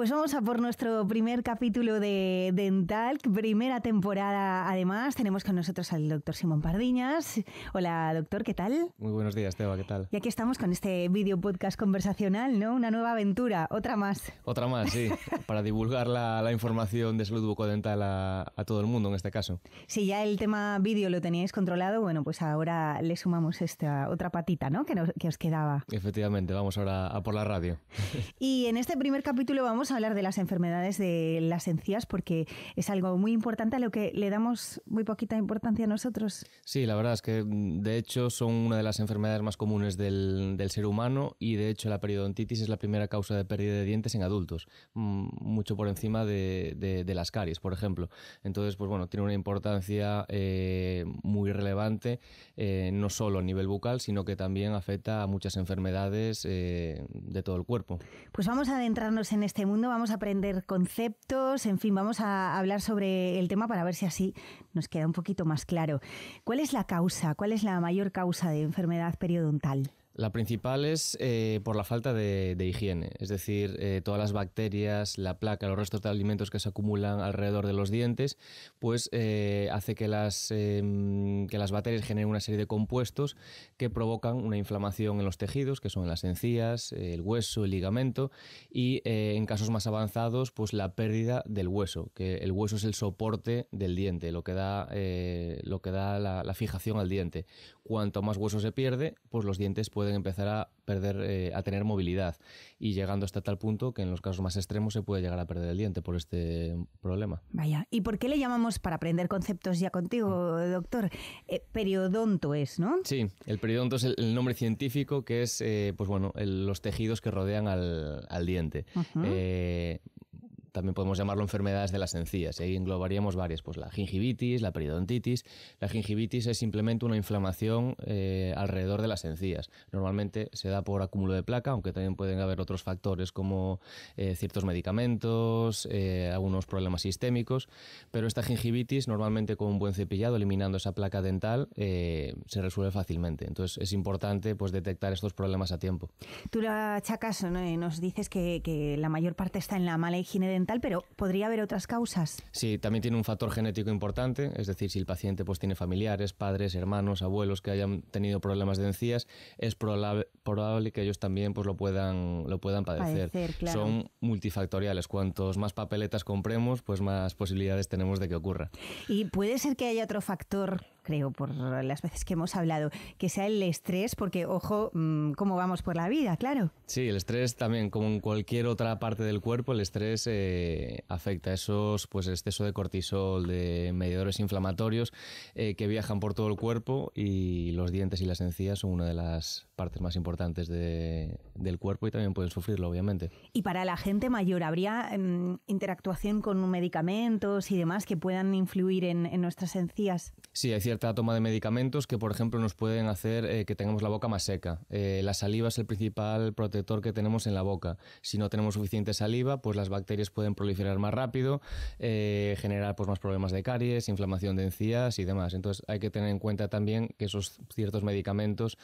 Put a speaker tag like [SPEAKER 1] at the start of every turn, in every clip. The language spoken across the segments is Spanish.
[SPEAKER 1] Pues vamos a por nuestro primer capítulo de Dental, primera temporada además. Tenemos con nosotros al doctor Simón Pardiñas. Hola doctor, ¿qué tal?
[SPEAKER 2] Muy buenos días, Teba, ¿qué tal?
[SPEAKER 1] Y aquí estamos con este video podcast conversacional, ¿no? Una nueva aventura, otra más.
[SPEAKER 2] Otra más, sí, para divulgar la, información de salud bucodental a, a todo el mundo en este caso.
[SPEAKER 1] Si ya el tema vídeo lo teníais controlado, bueno, pues ahora le sumamos esta otra patita, ¿no? Que, nos, que os quedaba.
[SPEAKER 2] Efectivamente, vamos ahora a por la radio.
[SPEAKER 1] y en este primer capítulo vamos hablar de las enfermedades de las encías porque es algo muy importante a lo que le damos muy poquita importancia a nosotros.
[SPEAKER 2] Sí, la verdad es que mm, de hecho son una de las enfermedades más comunes del, ser humano y de hecho la periodontitis es la primera causa de pérdida de dientes en adultos, mm, mucho por encima de, las caries, por ejemplo. Entonces, pues bueno, tiene una importancia eh, muy relevante, eh, no solo a nivel bucal, sino que también afecta a muchas enfermedades eh, de todo el cuerpo.
[SPEAKER 1] Pues vamos a adentrarnos en este vamos a aprender conceptos, en fin, vamos a hablar sobre el tema para ver si así nos queda un poquito más claro. ¿Cuál es la causa? ¿Cuál es la mayor causa de enfermedad periodontal?
[SPEAKER 2] La principal es eh, por la falta de, higiene, es decir, eh, todas las bacterias, la placa, los restos de alimentos que se acumulan alrededor de los dientes, pues eh, hace que las, em, que las bacterias generen una serie de compuestos que provocan una inflamación en los tejidos, que son las encías, el hueso, el ligamento, y en casos más avanzados, pues la pérdida del hueso, que el hueso es el soporte del diente, lo que da, lo que da la fijación al diente. Cuanto más hueso se pierde, pues los dientes pueden empezar a perder, eh, a tener movilidad y llegando hasta tal punto que en los casos más extremos se puede llegar a perder el diente por este problema.
[SPEAKER 1] Vaya, ¿y por qué le llamamos, para aprender conceptos ya contigo, doctor, eh, periodonto es, ¿no?
[SPEAKER 2] Sí, el periodonto es el, nombre científico que es, eh, pues bueno, los tejidos que rodean al, diente también podemos llamarlo enfermedades de las encías, y ¿eh? ahí englobaríamos varias, pues la gingivitis, la periodontitis. La gingivitis es simplemente una inflamación eh, alrededor de las encías. Normalmente se da por acúmulo de placa, aunque también pueden haber otros factores como eh, ciertos medicamentos, algunos problemas sistémicos, pero esta gingivitis normalmente con un buen cepillado, eliminando esa placa dental, se resuelve fácilmente. Entonces es importante pues detectar estos problemas a tiempo.
[SPEAKER 1] Tú la achacas, nos dices que, que la mayor parte está en la mala higiene pero podría haber otras causas.
[SPEAKER 2] Sí, también tiene un factor genético importante, es decir, si el paciente pues tiene familiares, padres, hermanos, abuelos que hayan tenido problemas de encías, es probable, que ellos también pues lo puedan lo puedan padecer. Son multifactoriales, cuantos más papeletas compremos, pues más posibilidades tenemos de que ocurra.
[SPEAKER 1] Y puede ser que haya otro factor creo, por las veces que hemos hablado, que sea el estrés, porque ojo, mm, cómo vamos por la vida, claro.
[SPEAKER 2] Sí, el estrés también, como en cualquier otra parte del cuerpo, el estrés eh, afecta a esos, pues exceso de cortisol, de mediadores inflamatorios eh, que viajan por todo el cuerpo y los dientes y las encías son una de las partes más importantes del cuerpo y también pueden sufrirlo, obviamente.
[SPEAKER 1] Y para la gente mayor, ¿habría interacción em, interactuación con medicamentos y demás que puedan influir en, nuestras encías?
[SPEAKER 2] Sí, hay cierta toma de medicamentos que, por ejemplo, nos pueden hacer eh, que tengamos la boca más seca. Eh, la saliva es el principal protector que tenemos en la boca. Si no tenemos suficiente saliva, pues las bacterias pueden proliferar más rápido, eh, generar pues, más problemas de caries, inflamación de encías y demás. Entonces hay que tener en cuenta también que esos ciertos medicamentos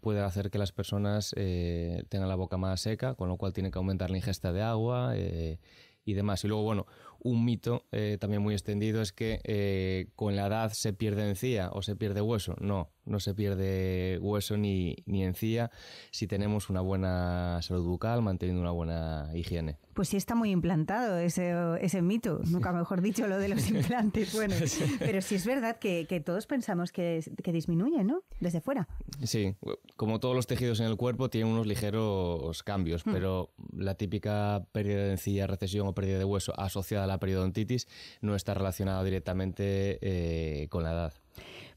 [SPEAKER 2] puedan hacer que las personas eh, tengan la boca más seca, con lo cual tiene que aumentar la ingesta de agua eh, y demás. Y luego, bueno, un mito eh, también muy extendido es que con la edad se pierde encía o se pierde hueso. No, no se pierde hueso ni, ni, encía si tenemos una buena salud bucal, manteniendo una buena higiene.
[SPEAKER 1] Pues sí está muy implantado ese, mito, nunca mejor dicho lo de los implantes. Bueno, pero sí es verdad que, todos pensamos que, disminuye, ¿no? Desde fuera.
[SPEAKER 2] Sí, como todos los tejidos en el cuerpo tienen unos ligeros cambios, hmm. pero la típica pérdida de encía, recesión o pérdida de hueso asociada a la periodontitis no está relacionada directamente eh, con la edad.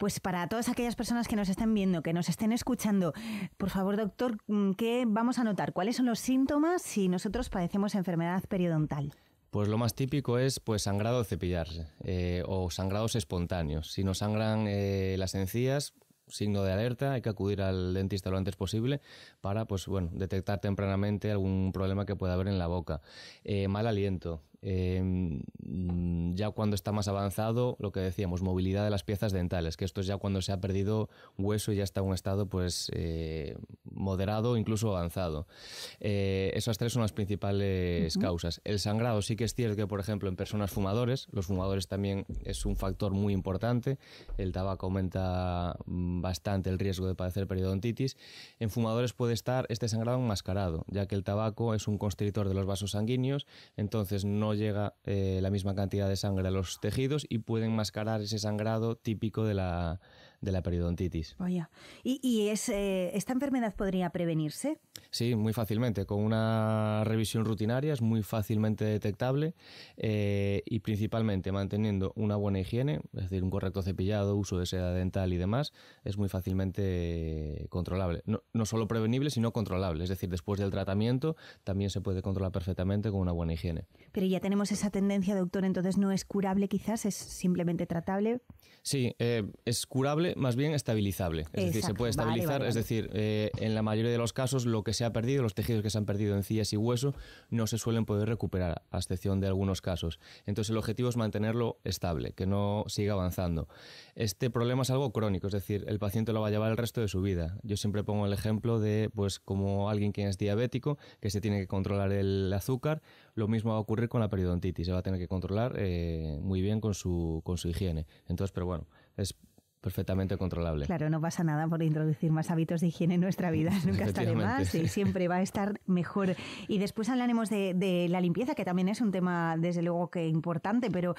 [SPEAKER 1] Pues para todas aquellas personas que nos estén viendo, que nos estén escuchando, por favor, doctor, mm, ¿qué vamos a notar? ¿Cuáles son los síntomas si nosotros padecemos enfermedad periodontal?
[SPEAKER 2] Pues lo más típico es pues sangrado de cepillarse eh, o sangrados espontáneos. Si nos sangran eh, las encías, signo de alerta, hay que acudir al dentista lo antes posible para, pues, detectar tempranamente algún problema que pueda haber en la boca. Eh, mal aliento, Em, mm, ya cuando está más avanzado, lo que decíamos, movilidad de las piezas dentales, que esto es ya cuando se ha perdido hueso y ya está en un estado pues eh, moderado, incluso avanzado. Eh, esas tres son las principales causas. El sangrado sí que es cierto que, por ejemplo, en personas fumadores, los fumadores también es un factor muy importante. El tabaco aumenta mm, bastante el riesgo de padecer periodontitis. En fumadores puede estar este sangrado enmascarado, ya que el tabaco es un constrictor de los vasos sanguíneos, entonces no llega eh, la misma cantidad de sangre a los tejidos y pueden mascarar ese sangrado típico de la, de la periodontitis.
[SPEAKER 1] ¿Y, es, eh, esta enfermedad podría prevenirse?
[SPEAKER 2] Sí, muy fácilmente. Con una revisión rutinaria es muy fácilmente detectable eh, y principalmente manteniendo una buena higiene, es decir, un correcto cepillado, uso de seda dental y demás, es muy fácilmente controlable. No, no solo prevenible, sino controlable. Es decir, después del tratamiento también se puede controlar perfectamente con una buena higiene.
[SPEAKER 1] Pero ya tenemos esa tendencia, doctor, entonces no es curable quizás, es simplemente tratable.
[SPEAKER 2] Sí, eh, es curable más bien estabilizable. Es decir, se puede estabilizar, es decir, eh, en la mayoría de los casos lo que se ha perdido, los tejidos que se han perdido, encías y hueso, no se suelen poder recuperar, a excepción de algunos casos. Entonces el objetivo es mantenerlo estable, que no siga avanzando. Este problema es algo crónico, es decir, el paciente lo va a llevar el resto de su vida. Yo siempre pongo el ejemplo de, pues, como alguien que es diabético, que se tiene que controlar el azúcar, lo mismo va a ocurrir con la periodontitis, se va a tener que controlar eh, muy bien con su, con su higiene. Entonces, pero bueno, es perfectamente controlable.
[SPEAKER 1] Claro, no pasa nada por introducir más hábitos de higiene en nuestra vida, nunca estaré más y siempre va a estar mejor. Y después hablaremos de, de la limpieza, que también es un tema, desde luego, que importante, pero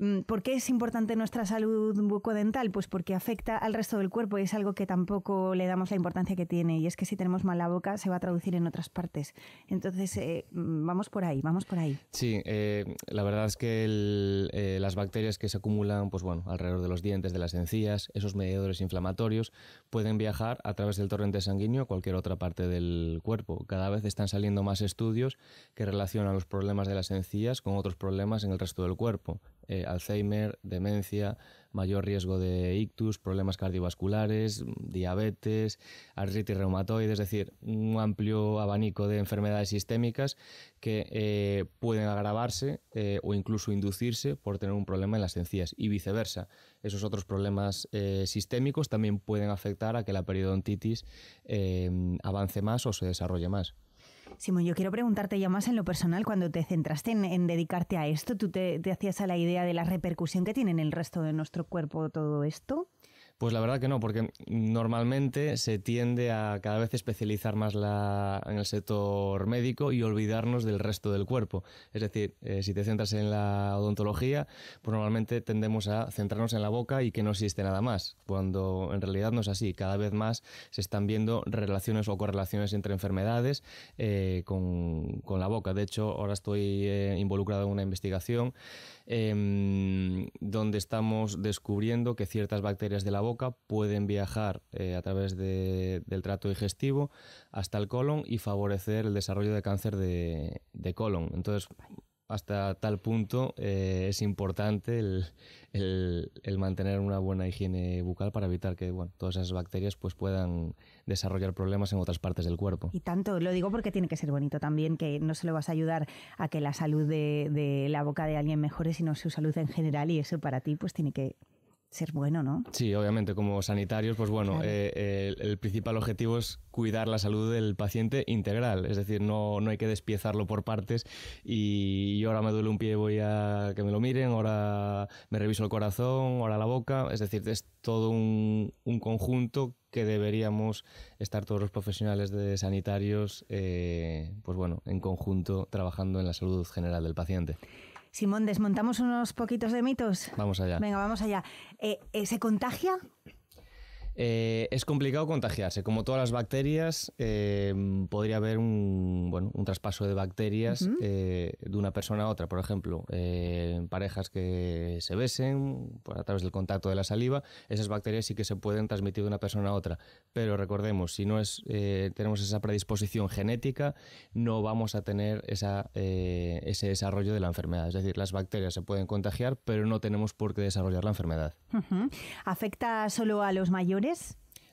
[SPEAKER 1] Mm, ¿Por qué es importante nuestra salud bucodental? Pues porque afecta al resto del cuerpo y es algo que tampoco le damos la importancia que tiene. Y es que si tenemos mala boca se va a traducir en otras partes. Entonces, eh, mm, vamos por ahí, vamos por ahí.
[SPEAKER 2] Sí, eh, la verdad es que eh, las bacterias que se acumulan, pues alrededor de los dientes, de las encías, esos mediadores inflamatorios, pueden viajar a través del torrente sanguíneo a cualquier otra parte del cuerpo. Cada vez están saliendo más estudios que relacionan los problemas de las encías con otros problemas en el resto del cuerpo. Eh, Alzheimer, demencia, mayor riesgo de ictus, problemas cardiovasculares, diabetes, artritis reumatoide, es decir, un amplio abanico de enfermedades sistémicas que eh, pueden agravarse eh, o incluso inducirse por tener un problema en las encías y viceversa. Esos otros problemas sistémicos también pueden afectar a que la periodontitis avance más o se desarrolle más.
[SPEAKER 1] Simón, yo quiero preguntarte ya más en lo personal, cuando te centraste en, dedicarte a esto, ¿tú te, te, hacías a la idea de la repercusión que tiene en el resto de nuestro cuerpo todo esto?
[SPEAKER 2] Pues la verdad que no, porque normalmente se tiende a cada vez especializar más la, en el sector médico y olvidarnos del resto del cuerpo. Es decir, eh, si te centras en la odontología, pues normalmente tendemos a centrarnos en la boca y que no existe nada más, cuando en realidad no es así. Cada vez más se están viendo relaciones o correlaciones entre enfermedades eh, con, la boca. De hecho, ahora estoy eh, involucrado en una investigación em, donde estamos descubriendo que ciertas bacterias de la boca pueden viajar eh, a través del trato digestivo hasta el colon y favorecer el desarrollo de cáncer de, colon. Entonces, hasta tal punto eh, es importante el, mantener una buena higiene bucal para evitar que bueno, todas esas bacterias pues puedan desarrollar problemas en otras partes del cuerpo. Y
[SPEAKER 1] tanto, lo digo porque tiene que ser bonito también, que no solo vas a ayudar a que la salud de, de la boca de alguien mejore, sino su salud en general y eso para ti pues tiene que ser bueno, ¿no?
[SPEAKER 2] Sí, obviamente, como sanitarios, pues bueno, eh, el, principal objetivo es cuidar la salud del paciente integral, es decir, no, hay que despiezarlo por partes y, ahora me duele un pie, voy a que me lo miren, ahora me reviso el corazón, ahora la boca, es decir, es todo un, conjunto que deberíamos estar todos los profesionales de sanitarios, eh, pues bueno, en conjunto trabajando en la salud general del paciente.
[SPEAKER 1] Simón, desmontamos unos poquitos de mitos. Vamos allá. Venga, vamos allá. Eh, eh, ¿Se contagia?
[SPEAKER 2] Eh, es complicado contagiarse. Como todas las bacterias, eh, podría haber un, bueno, un traspaso de bacterias eh, de una persona a otra. Por ejemplo, parejas que se besen pues, a través del contacto de la saliva, esas bacterias sí que se pueden transmitir de una persona a otra. Pero recordemos, si no es, tenemos esa predisposición genética, no vamos a tener esa, ese desarrollo de la enfermedad. Es decir, las bacterias se pueden contagiar, pero no tenemos por qué desarrollar la enfermedad.
[SPEAKER 1] ¿Afecta solo a los mayores?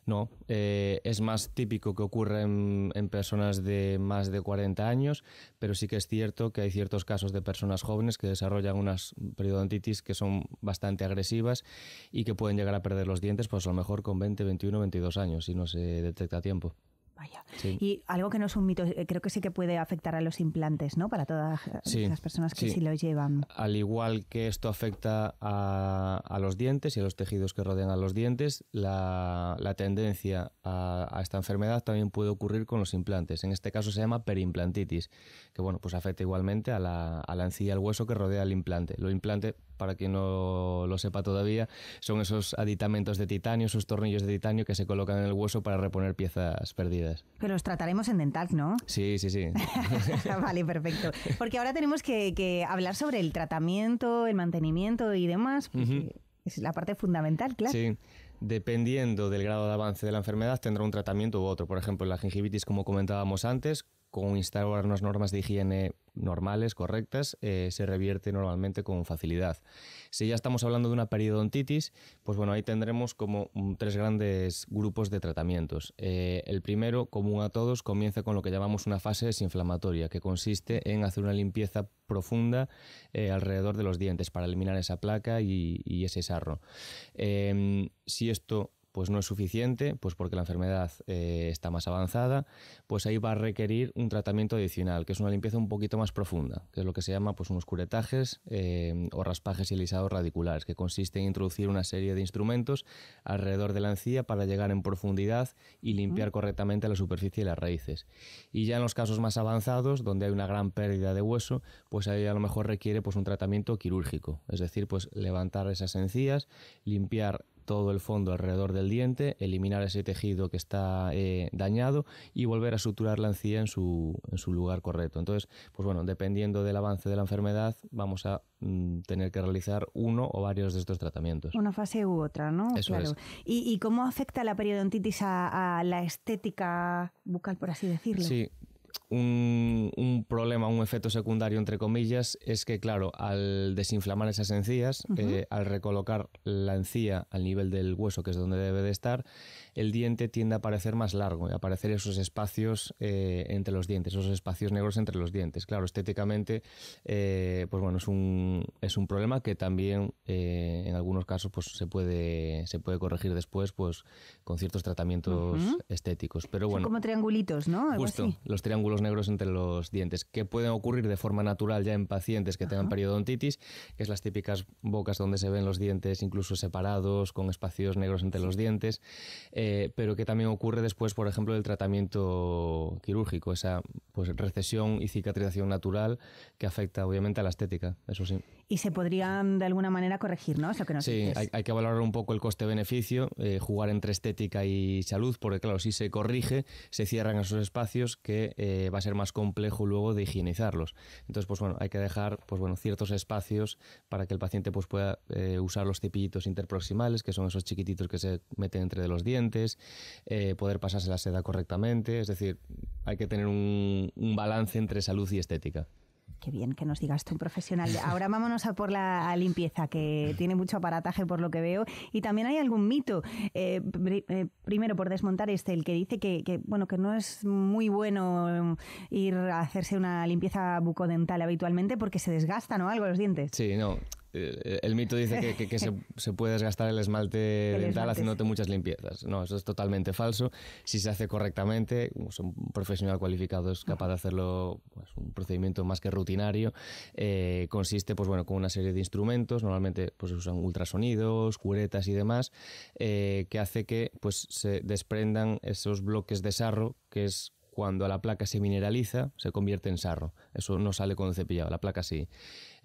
[SPEAKER 2] No, eh, es más típico que ocurra en, en, personas de más de 40 años, pero sí que es cierto que hay ciertos casos de personas jóvenes que desarrollan unas periodontitis que son bastante agresivas y que pueden llegar a perder los dientes, pues a lo mejor con 20, 21, 22 años si no se detecta a tiempo. Vaya. Y
[SPEAKER 1] algo que no es un mito, eh, creo que sí que puede afectar a los implantes, ¿no? Para todas las personas que sí. lo llevan.
[SPEAKER 2] Al igual que esto afecta a, los dientes y a los tejidos que rodean a los dientes, la, tendencia a, esta enfermedad también puede ocurrir con los implantes. En este caso se llama perimplantitis, que bueno, pues afecta igualmente a la, a la encía, al hueso que rodea el implante. lo implante para quien no lo sepa todavía, son esos aditamentos de titanio, esos tornillos de titanio que se colocan en el hueso para reponer piezas perdidas.
[SPEAKER 1] Pero los trataremos en dental, ¿no?
[SPEAKER 2] Sí, sí, sí.
[SPEAKER 1] vale, perfecto. Porque ahora tenemos que, hablar sobre el tratamiento, el mantenimiento y demás. Es la parte fundamental, claro. Sí
[SPEAKER 2] dependiendo del grado de avance de la enfermedad, tendrá un tratamiento u otro. Por ejemplo, la gingivitis, como comentábamos antes, con instalar unas normas de higiene normales, correctas, eh, se revierte normalmente con facilidad. Si ya estamos hablando de una periodontitis, pues bueno, ahí tendremos como mm, tres grandes grupos de tratamientos. Eh, el primero, común a todos, comienza con lo que llamamos una fase desinflamatoria, que consiste en hacer una limpieza profunda eh, alrededor de los dientes para eliminar esa placa y, y ese sarro. Em, si esto pues no es suficiente, pues porque la enfermedad eh, está más avanzada, pues ahí va a requerir un tratamiento adicional, que es una limpieza un poquito más profunda, que es lo que se llama pues unos curetajes eh, o raspajes y lisados radiculares, que consiste en introducir una serie de instrumentos alrededor de la encía para llegar en profundidad y limpiar correctamente la superficie y las raíces. Y ya en los casos más avanzados, donde hay una gran pérdida de hueso, pues ahí a lo mejor requiere pues un tratamiento quirúrgico, es decir, pues levantar esas encías, limpiar todo el fondo alrededor del diente, eliminar ese tejido que está eh, dañado y volver a suturar la encía en su, lugar correcto. Entonces, pues bueno, dependiendo del avance de la enfermedad, vamos a mm, tener que realizar uno o varios de estos tratamientos.
[SPEAKER 1] Una fase u otra, ¿no? claro. ¿Y, cómo afecta la periodontitis a, la estética bucal, por así decirlo? Sí,
[SPEAKER 2] un efecto secundario, entre comillas, es que, claro, al desinflamar esas encías, eh, al recolocar la encía al nivel del hueso, que es donde debe de estar, el diente tiende a parecer más largo y a aparecer esos espacios eh, entre los dientes, esos espacios negros entre los dientes. Claro, estéticamente, eh, pues bueno, es un, es un problema que también en algunos casos pues, se, puede, se puede corregir después pues, con ciertos tratamientos estéticos. Pero bueno, como
[SPEAKER 1] triangulitos, ¿no? justo,
[SPEAKER 2] los triángulos negros entre los dientes, que pueden ocurrir de forma natural ya en pacientes que tengan periodontitis, que es las típicas bocas donde se ven los dientes incluso separados, con espacios negros entre los dientes, eh, pero que también ocurre después, por ejemplo, del tratamiento quirúrgico, esa pues, recesión y cicatrización natural que afecta obviamente a la estética, eso sí
[SPEAKER 1] y se podrían de alguna manera corregir, ¿no? que sí,
[SPEAKER 2] hay, que valorar un poco el coste-beneficio, eh, jugar entre estética y salud, porque claro, si se corrige, se cierran esos espacios que eh, va a ser más complejo luego de higienizarlos. Entonces, pues bueno, hay que dejar pues bueno, ciertos espacios para que el paciente pues, pueda eh, usar los cepillitos interproximales, que son esos chiquititos que se meten entre los dientes, poder pasarse la seda correctamente, es decir, hay que tener un balance entre salud y estética.
[SPEAKER 1] Qué bien que nos digas tú, profesional. Ahora vámonos a por la limpieza, que tiene mucho aparataje por lo que veo. Y también hay algún mito, eh, eh, primero por desmontar este, el que dice que, bueno, que no es muy bueno eh, ir a hacerse una limpieza bucodental habitualmente porque se desgastan o algo los dientes.
[SPEAKER 2] Sí, no. Eh, el, mito dice que, se, puede desgastar el esmalte dental haciéndote muchas limpiezas. No, eso es totalmente falso. Si se hace correctamente, un profesional cualificado es capaz de hacerlo, pues, un procedimiento más que rutinario. Eh, consiste, pues bueno, con una serie de instrumentos, normalmente pues usan ultrasonidos, curetas y demás, eh, que hace que pues se desprendan esos bloques de sarro, que es cuando la placa se mineraliza, se convierte en sarro. Eso no sale con el cepillado, la placa sí.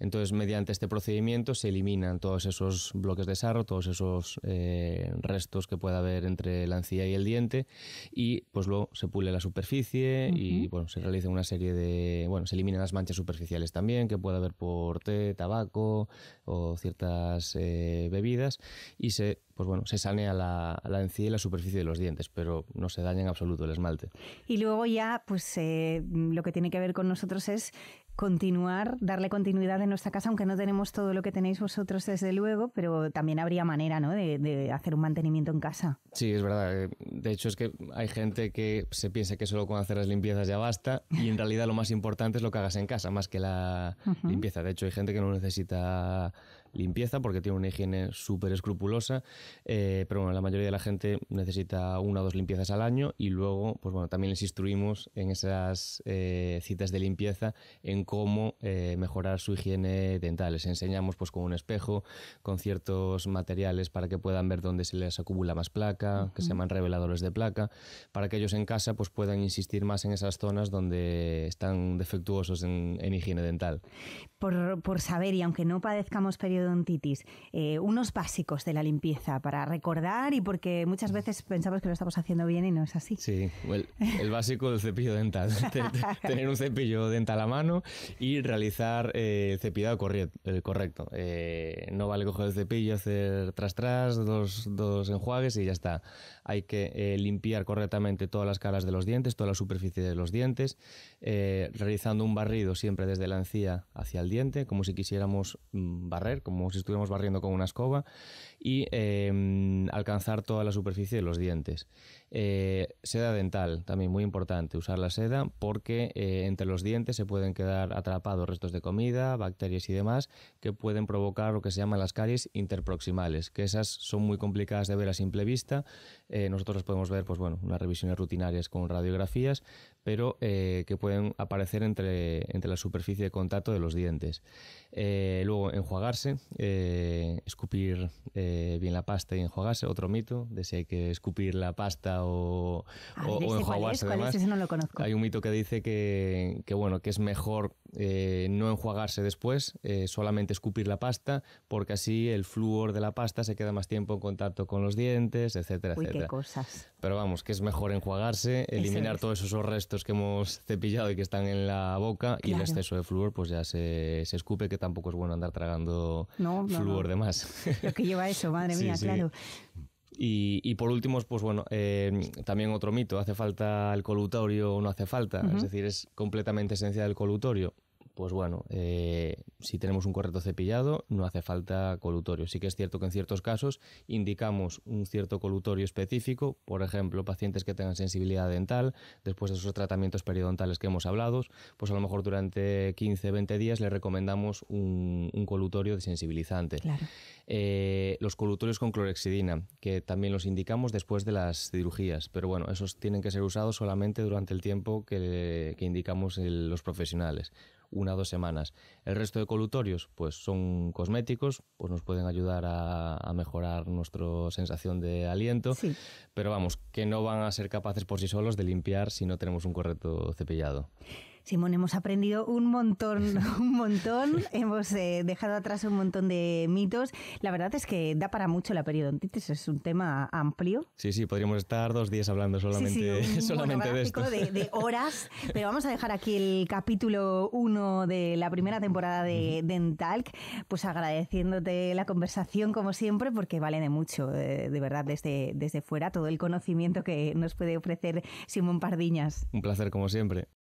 [SPEAKER 2] Entonces, mediante este procedimiento se eliminan todos esos bloques de sarro, todos esos eh, restos que pueda haber entre la encía y el diente y pues luego se pule la superficie y bueno, se realiza una serie de, bueno, se eliminan las manchas superficiales también que pueda haber por té, tabaco o ciertas eh, bebidas y se pues bueno, se sanea la, la encía y la superficie de los dientes, pero no se daña en absoluto el esmalte.
[SPEAKER 1] Y luego ya, pues eh, lo que tiene que ver con nosotros es continuar, darle continuidad en nuestra casa, aunque no tenemos todo lo que tenéis vosotros, desde luego, pero también habría manera ¿no? de, de, hacer un mantenimiento en casa.
[SPEAKER 2] Sí, es verdad. Eh, de hecho, es que hay gente que se piensa que solo con hacer las limpiezas ya basta, y en realidad lo más importante es lo que hagas en casa, más que la limpieza. De hecho, hay gente que no necesita limpieza porque tiene una higiene súper escrupulosa. Eh, pero bueno, la mayoría de la gente necesita una o dos limpiezas al año y luego, pues bueno, también les instruimos en esas eh, citas de limpieza en cómo eh, mejorar su higiene dental. Les enseñamos pues con un espejo, con ciertos materiales para que puedan ver dónde se les acumula más placa, que se llaman reveladores de placa, para que ellos en casa pues puedan insistir más en esas zonas donde están defectuosos en, higiene dental.
[SPEAKER 1] Por, por saber, y aunque no padezcamos periodos periodontitis, eh, unos básicos de la limpieza para recordar y porque muchas veces pensamos que lo estamos haciendo bien y no es así. Sí,
[SPEAKER 2] el, básico del cepillo dental. Tener un cepillo dental a la mano y realizar el eh, cepillado eh, correcto. no vale coger el cepillo, hacer tras tras, dos, dos enjuagues y ya está. Hay que limpiar correctamente todas las caras de los dientes, toda la superficie de los dientes, realizando un barrido siempre desde la encía hacia el diente, como si quisiéramos mm, barrer, como como si estuviéramos barriendo con una escoba, y em, alcanzar toda la superficie de los dientes. Eh, seda dental, también muy importante usar la seda porque eh, entre los dientes se pueden quedar atrapados restos de comida, bacterias y demás que pueden provocar lo que se llaman las caries interproximales, que esas son muy complicadas de ver a simple vista. Eh, nosotros las podemos ver, pues bueno, unas revisiones rutinarias con radiografías, pero que pueden aparecer entre, entre, la superficie de contacto de los dientes. luego, enjuagarse, escupir bien la pasta y enjuagarse, otro mito de si hay que escupir la pasta o, enjuagarse. Hay un mito que dice que, bueno, que es mejor eh, no enjuagarse después, eh, solamente escupir la pasta, porque así el flúor de la pasta se queda más tiempo en contacto con los dientes, etcétera, etcétera. Pero vamos, que es mejor enjuagarse, eliminar todos esos restos que hemos cepillado y que están en la boca y el exceso de flúor pues ya se, escupe, que tampoco es bueno andar tragando
[SPEAKER 1] flúor de más. Lo que lleva eso, madre mía, claro.
[SPEAKER 2] Y, por último, pues bueno, eh, también otro mito, ¿hace falta el colutorio o no hace falta? Es decir, es completamente esencial del colutorio pues bueno, eh, si tenemos un correcto cepillado, no hace falta colutorio. Sí que es cierto que en ciertos casos indicamos un cierto colutorio específico, por ejemplo, pacientes que tengan sensibilidad dental, después de esos tratamientos periodontales que hemos hablado, pues a lo mejor durante 15-20 días le recomendamos un, colutorio desensibilizante. Eh, los colutorios con clorexidina, que también los indicamos después de las cirugías, pero bueno, esos tienen que ser usados solamente durante el tiempo que, indicamos los profesionales una o dos semanas. El resto de colutorios, pues son cosméticos, pues nos pueden ayudar a, mejorar nuestra sensación de aliento, pero vamos, que no van a ser capaces por sí solos de limpiar si no tenemos un correcto cepillado.
[SPEAKER 1] Simón, hemos aprendido un montón, un montón, hemos eh, dejado atrás un montón de mitos. La verdad es que da para mucho la periodontitis, es un tema amplio.
[SPEAKER 2] Sí, sí, podríamos estar dos días hablando solamente, solamente de esto.
[SPEAKER 1] De, horas, pero vamos a dejar aquí el capítulo 1 de la primera temporada de Dentalk, pues agradeciéndote la conversación como siempre, porque vale de mucho, de, eh, de verdad, desde, desde fuera, todo el conocimiento que nos puede ofrecer Simón Pardiñas.
[SPEAKER 2] Un placer como siempre.